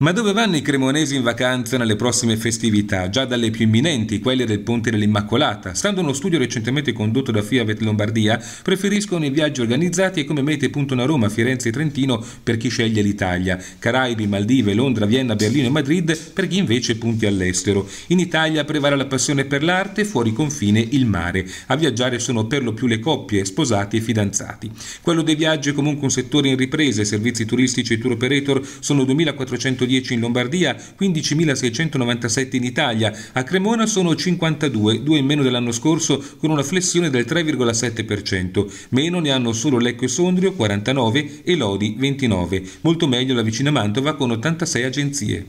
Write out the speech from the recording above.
Ma dove vanno i cremonesi in vacanza nelle prossime festività, già dalle più imminenti, quelle del Ponte dell'Immacolata? Stando a uno studio recentemente condotto da Fiavet Lombardia, preferiscono i viaggi organizzati e come mete puntano a Roma, Firenze e Trentino per chi sceglie l'Italia, Caraibi, Maldive, Londra, Vienna, Berlino e Madrid per chi invece punti all'estero. In Italia prevale la passione per l'arte, fuori confine il mare. A viaggiare sono per lo più le coppie, sposati e fidanzati. Quello dei viaggi è comunque un settore in ripresa, i servizi turistici e tour operator sono 2400 110 in Lombardia, 15.697 in Italia, a Cremona sono 52, due in meno dell'anno scorso con una flessione del 3,7%, meno ne hanno solo Lecco e Sondrio 49 e Lodi 29, molto meglio la vicina Mantova con 86 agenzie.